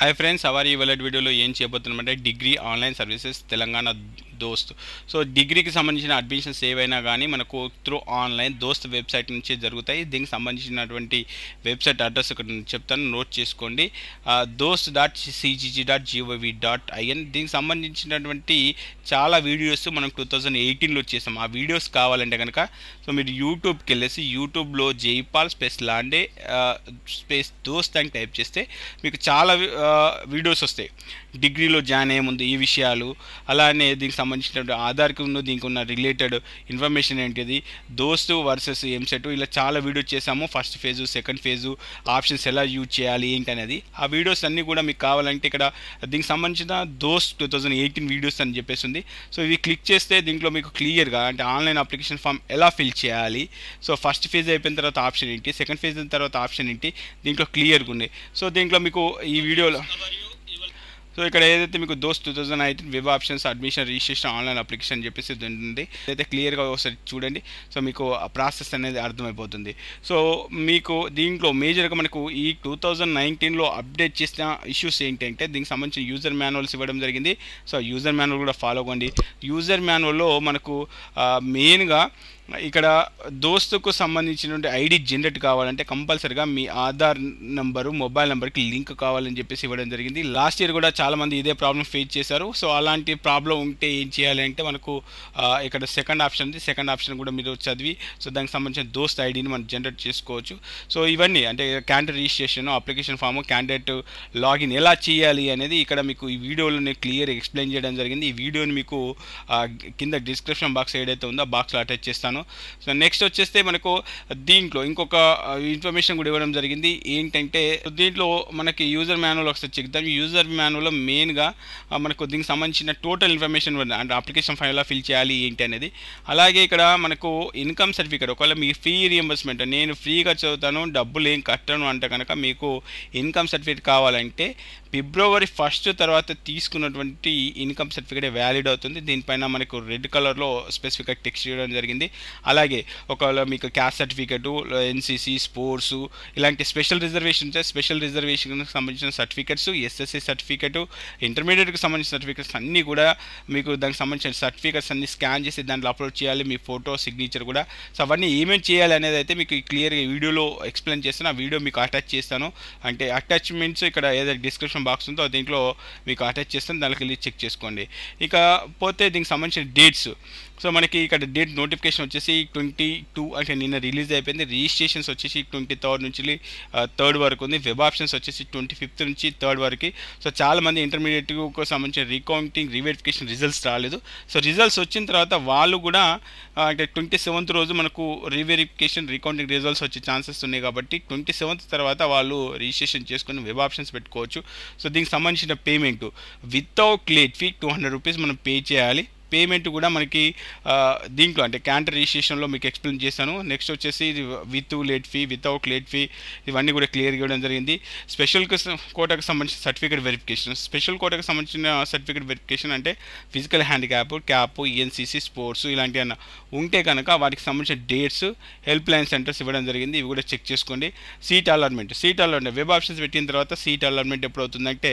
hi friends hour ఈ వీడియోలో ఏం చేయబోతున్నామంటే degree online services Telangana DOST so డిగ్రీకి సంబంధించిన అడ్మిషన్స్ ఏవైనా కానీ మనకు త్రూ ఆన్లైన్ దోస్త్ వెబ్సైట్ నుంచి జరుగుతాయి దీనికి సంబంధించినటువంటి వెబ్సైట్ అడ్రస్ ఇక్కడ చెప్తాను నోట్ చేసుకోండి DOST dot CGG dot GOV dot IN దీనికి సంబంధించినటువంటి చాలా వీడియోస్ మనం టూ థౌజండ్ ఎయిటీన్లో చేసాం ఆ వీడియోస్ కావాలంటే కనుక సో మీరు యూట్యూబ్కి వెళ్ళేసి యూట్యూబ్లో జైపాల్ స్పేస్ లాండే స్పేస్ దోస్త్ అని టైప్ చేస్తే మీకు చాలా వీడియోస్ వస్తాయి డిగ్రీలో జాయిన్ ఏముంది ఈ విషయాలు అలానే దీనికి సంబంధించిన ఆధార్కి ఉన్న దీనికి ఉన్న రిలేటెడ్ ఇన్ఫర్మేషన్ ఏంటిది దోస్తు వర్సెస్ ఎంసెట్ ఇలా చాలా వీడియోస్ చేసాము first phase second phase options ఎలా యూజ్ చేయాలి ఏంటి అనేది ఆ వీడియోస్ అన్నీ కూడా మీకు కావాలంటే ఇక్కడ దీనికి సంబంధించిన దోస్త్ టూ థౌజండ్ ఎయిటీన్ వీడియోస్ అని చెప్పేసి ఉంది సో ఇవి క్లిక్ చేస్తే దీంట్లో మీకు క్లియర్గా అంటే ఆన్లైన్ అప్లికేషన్ ఫామ్ ఎలా ఫిల్ చేయాలి సో ఫస్ట్ ఫేజ్ అయిపోయిన తర్వాత ఆప్షన్ ఏంటి సెకండ్ ఫేజ్ అయిన తర్వాత ఆప్షన్ ఏంటి దీంట్లో క్లియర్గా ఉంది సో దీంట్లో మీకు ఈ వీడియోలో సో ఇక్కడ ఏదైతే మీకు DOST two thousand nineteen web options admission registration online application అని చెప్పేసి ఉంటుంది అయితే క్లియర్గా ఒకసారి చూడండి సో మీకు ఆ ప్రాసెస్ అనేది అర్థమైపోతుంది సో మీకు దీంట్లో మేజర్గా మనకు ఈ టూ థౌజండ్ నైన్టీన్లో అప్డేట్ చేసిన ఇష్యూస్ ఏంటంటే దీనికి సంబంధించిన యూజర్ మాన్యువల్స్ ఇవ్వడం జరిగింది సో యూజర్ మాన్యువల్ కూడా ఫాలో అవ్వండి యూజర్ మాన్యువల్లో మనకు మెయిన్గా ఇక్కడ దోస్తుకు సంబంధించిన ఐడి జనరేట్ కావాలంటే కంపల్సరిగా మీ ఆధార్ నెంబరు మొబైల్ నెంబర్కి లింక్ కావాలని చెప్పేసి ఇవ్వడం జరిగింది లాస్ట్ ఇయర్ కూడా చాలామంది ఇదే ప్రాబ్లం ఫేస్ చేశారు సో అలాంటి ప్రాబ్లం ఉంటే ఏం చేయాలి అంటే మనకు ఇక్కడ సెకండ్ ఆప్షన్ ఉంది సెకండ్ ఆప్షన్ కూడా మీరు చదివి సో దానికి సంబంధించిన దోస్త్ ఐడిని మనం జనరేట్ చేసుకోవచ్చు సో ఇవన్నీ అంటే candidate registration application form candidate login ఎలా చేయాలి అనేది ఇక్కడ మీకు ఈ వీడియోలో నేను క్లియర్ ఎక్స్ప్లెయిన్ చేయడం జరిగింది ఈ వీడియోని మీకు కింద డిస్క్రిప్షన్ బాక్స్ ఏదైతే ఉందో ఆ బాక్స్లో అటాచ్ చేస్తాను ఇచ్చాను సో నెక్స్ట్ వచ్చేస్తే మనకు దీంట్లో ఇంకొక ఇన్ఫర్మేషన్ కూడా ఇవ్వడం జరిగింది ఏంటంటే దీంట్లో మనకి యూజర్ మాన్యువల్ ఒకసారి చెక్దాం యూజర్ మాన్యువల్లో మెయిన్గా మనకు దీనికి సంబంధించిన టోటల్ ఇన్ఫర్మేషన్ అంటే అప్లికేషన్ ఫైల్ ఎలా ఫిల్ చేయాలి ఏంటి అనేది అలాగే ఇక్కడ మనకు ఇన్కమ్ సర్టిఫికేట్ ఒకవేళ మీ ఫ్రీ రియంబర్స్మెంట్ నేను ఫ్రీగా చదువుతాను డబ్బులు ఏం కట్టను అంటే కనుక మీకు ఇన్కమ్ సర్టిఫికేట్ కావాలంటే ఫిబ్రవరి ఫస్ట్ తర్వాత తీసుకున్నటువంటి ఇన్కమ్ సర్టిఫికేట్ వ్యాలిడ్ అవుతుంది దీనిపైన మనకు రెడ్ కలర్లో స్పెసిఫిక్గా టెక్స్ట్ చేయడం జరిగింది అలాగే ఒకవేళ మీకు క్యాస్ట్ సర్టిఫికేట్ ఎన్సీసీ స్పోర్ట్స్ ఇలాంటి స్పెషల్ రిజర్వేషన్ ఉంటే స్పెషల్ రిజర్వేషన్కి సంబంధించిన సర్టిఫికెట్స్ ఎస్ఎస్సీ సర్టిఫికెట్ ఇంటర్మీడియట్కి సంబంధించిన సర్టిఫికెట్స్ అన్నీ కూడా మీకు దానికి సంబంధించిన సర్టిఫికెట్స్ అన్ని స్కాన్ చేసి దాంట్లో అప్లోడ్ చేయాలి మీ ఫోటో సిగ్నేచర్ కూడా సో అవన్నీ ఏమేమి చేయాలి అనేది అయితే మీకు క్లియర్గా వీడియోలో ఎక్స్ప్లెయిన్ చేస్తాను ఆ వీడియో మీకు అటాచ్ చేస్తాను అంటే అటాచ్మెంట్స్ ఇక్కడ ఏదైతే డిస్క్రిప్షన్ బాక్స్ ఉందో దీంట్లో మీకు అటాచ్ చేస్తాను దానికి వెళ్ళి చెక్ చేసుకోండి ఇక పోతే దీనికి సంబంధించిన డేట్స్ సో మనకి ఇక్కడ డేట్ నోటిఫికేషన్ వచ్చేసి ట్వంటీ టూ అంటే నిన్న రిలీజ్ అయిపోయింది రిజిస్ట్రేషన్స్ వచ్చేసి ట్వంటీ థర్డ్ నుంచి థర్డ్ uh, వరకు ఉంది వెబ్ ఆప్షన్స్ వచ్చేసి ట్వంటీ ఫిఫ్త్ నుంచి థర్డ్ వరకు సో చాలామంది ఇంటర్మీడియట్కు సంబంధించిన రీకౌంటింగ్ రీవెరిఫికేషన్ రిజల్ట్స్ రాలేదు సో రిజల్ట్స్ వచ్చిన తర్వాత వాళ్ళు కూడా uh, అంటే ట్వంటీ సెవెంత్ రోజు మనకు రీవెరిఫికేషన్ రీకౌంటింగ్ రిజల్ట్స్ వచ్చే ఛాన్సెస్ ఉన్నాయి కాబట్టి ట్వంటీ సెవెంత్ తర్వాత వాళ్ళు రిజిస్ట్రేషన్ చేసుకుని వెబ్ ఆప్షన్స్ పెట్టుకోవచ్చు సో దీనికి సంబంధించిన payment without late fee two hundred rupees మనం పే చేయాలి పేమెంట్ కూడా మనకి దీంట్లో అంటే క్యాంటర్ రిజిస్ట్రేషన్లో మీకు ఎక్స్ప్లెయిన్ చేశాను నెక్స్ట్ వచ్చేసి ఇది with late fee without late fee ఇవన్నీ కూడా క్లియర్ ఇవ్వడం జరిగింది స్పెషల్ కోటకు సంబంధించిన సర్టిఫికేట్ వెరిఫికేషన్ స్పెషల్ కోటకు సంబంధించిన సర్టిఫికేట్ వెరిఫికేషన్ అంటే physical handicap cap E NCC e sports ఇలాంటివి అన్న ఉంటే కనుక వాటికి సంబంధించిన డేట్స్ హెల్ప్ లైన్ సెంటర్స్ ఇవ్వడం జరిగింది ఇవి కూడా చెక్ చేసుకోండి seat allotment seat allotment web options పెట్టిన తర్వాత సీట్ అలాట్మెంట్ ఎప్పుడు అవుతుందంటే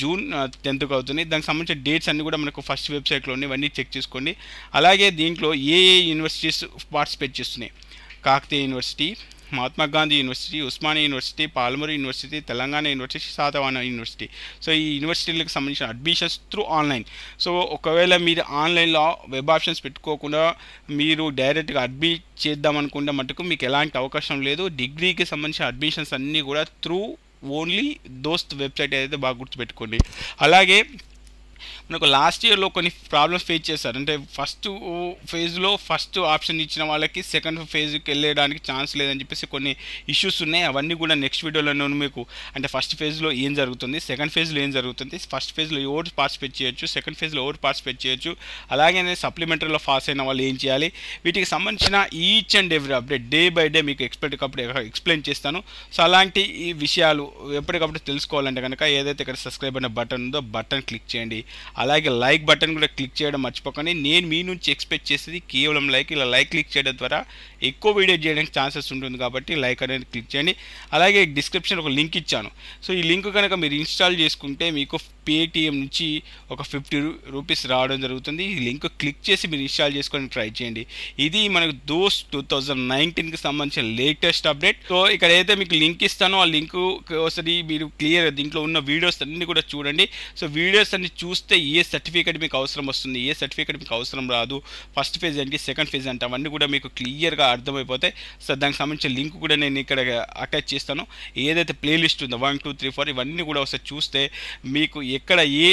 జూన్ టెన్త్కి అవుతుంది దానికి సంబంధించిన డేట్స్ అన్ని కూడా మనకు ఫస్ట్ వెబ్సైట్లో చేసుకోండి ఇవన్నీ చెక్ చేసుకోండి అలాగే దీంట్లో ఏ ఏ యూనివర్సిటీస్ పార్టిసిపేట్ చేస్తున్నాయి Kakatiya university Mahatma Gandhi university Osmania university Palamuru university Telangana university Satavahana university so ఈ యూనివర్సిటీలకు సంబంధించిన అడ్మిషన్స్ త్రూ ఆన్లైన్ సో ఒకవేళ మీరు ఆన్లైన్లో వెబ్ ఆప్షన్స్ పెట్టుకోకుండా మీరు డైరెక్ట్గా అడ్మిట్ చేద్దాం అనుకుంటే మటుకు మీకు ఎలాంటి అవకాశం లేదు డిగ్రీకి సంబంధించిన అడ్మిషన్స్ అన్నీ కూడా త్రూ ఓన్లీ దోస్త్ వెబ్సైట్ అయితే బాగా గుర్తుపెట్టుకోండి అలాగే మనకు లాస్ట్ ఇయర్లో కొన్ని ప్రాబ్లమ్స్ ఫేస్ చేస్తారు అంటే ఫస్ట్ ఫేజ్లో ఫస్ట్ ఆప్షన్ ఇచ్చిన వాళ్ళకి సెకండ్ ఫేజ్కి వెళ్ళడానికి ఛాన్స్ లేదని చెప్పేసి కొన్ని ఇష్యూస్ ఉన్నాయి అవన్నీ కూడా నెక్స్ట్ వీడియోలో మీకు అంటే ఫస్ట్ ఫేజ్లో ఏం జరుగుతుంది సెకండ్ ఫేజ్లో ఏం జరుగుతుంది ఫస్ట్ ఫేజ్లో ఎవరు పార్టిసిపేట్ చేయొచ్చు సెకండ్ ఫేజ్లో ఎవరు పార్టిసిపేట్ చేయొచ్చు అలాగే సప్లిమెంటరీలో పాస్ అయిన వాళ్ళు ఏం చేయాలి వీటికి సంబంధించిన each and every update day by day మీకు ఎక్స్పెక్ట్ అప్పుడు ఎక్స్ప్లెయిన్ చేస్తాను సో అలాంటి ఈ విషయాలు ఎప్పటికప్పుడు తెలుసుకోవాలంటే కనుక ఏదైతే ఇక్కడ సబ్స్క్రైబ్ అనే బటన్ ఉందో బటన్ క్లిక్ చేయండి అలాగే లైక్ బటన్ కూడా క్లిక్ చేయడం మర్చిపోకండి నేను మీ నుంచి ఎక్స్పెక్ట్ చేసేది కేవలం లైక్ ఇలా లైక్ క్లిక్ చేయడం ద్వారా ఎక్కువ వీడియో చేయడానికి ఛాన్సెస్ ఉంటుంది కాబట్టి లైక్ అనేది క్లిక్ చేయండి అలాగే డిస్క్రిప్షన్ ఒక లింక్ ఇచ్చాను సో ఈ లింక్ కనుక మీరు ఇన్స్టాల్ చేసుకుంటే మీకు పేటిఎం నుంచి ఒక ఫిఫ్టీ రూపీస్ రావడం జరుగుతుంది ఈ లింక్ క్లిక్ చేసి మీరు ఇన్స్టాల్ చేసుకొని ట్రై చేయండి ఇది మనకు దోస్ టూ థౌజండ్ నైన్టీన్కి సంబంధించిన లేటెస్ట్ అప్డేట్ సో ఇక్కడ అయితే మీకు లింక్ ఇస్తానో ఆ లింక్ ఒకసారి మీరు క్లియర్ దీంట్లో ఉన్న వీడియోస్ అన్నీ కూడా చూడండి సో వీడియోస్ అన్ని చూస్తే చూస్తే ఏ సర్టిఫికేట్ మీకు అవసరం వస్తుంది ఏ సర్టిఫికేట్ మీకు అవసరం రాదు ఫస్ట్ ఫేజ్ ఏంటి సెకండ్ ఫేజ్ ఏంటి అవన్నీ కూడా మీకు క్లియర్గా అర్థమైపోతాయి సో దానికి సంబంధించిన లింక్ కూడా నేను ఇక్కడ అటాచ్ చేస్తాను ఏదైతే ప్లేలిస్ట్ ఉందో వన్ టూ త్రీ ఫోర్ ఇవన్నీ కూడా ఒకసారి చూస్తే మీకు ఎక్కడ ఏ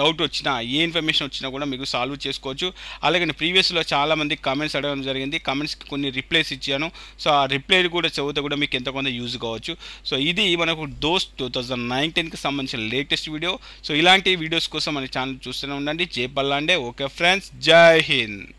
డౌట్ వచ్చినా ఏ ఇన్ఫర్మేషన్ వచ్చినా కూడా మీకు సాల్వ్ చేసుకోవచ్చు అలాగే ప్రీవియస్లో చాలామంది కామెంట్స్ అడగడం జరిగింది కామెంట్స్కి కొన్ని రిప్లైస్ ఇచ్చాను సో ఆ రిప్లై కూడా చదివితే కూడా మీకు ఎంత కొంత యూజ్ కావచ్చు సో ఇది మనకు దోస్ టూ థౌజండ్ నైన్టీన్కి సంబంధించిన లేటెస్ట్ వీడియో సో ఇలాంటి వీడియోస్ కోసం కోసం మన ఛానల్ చూస్తూనే ఉండండి చేపల్లాండే ఓకే ఫ్రెండ్స్ జై హింద్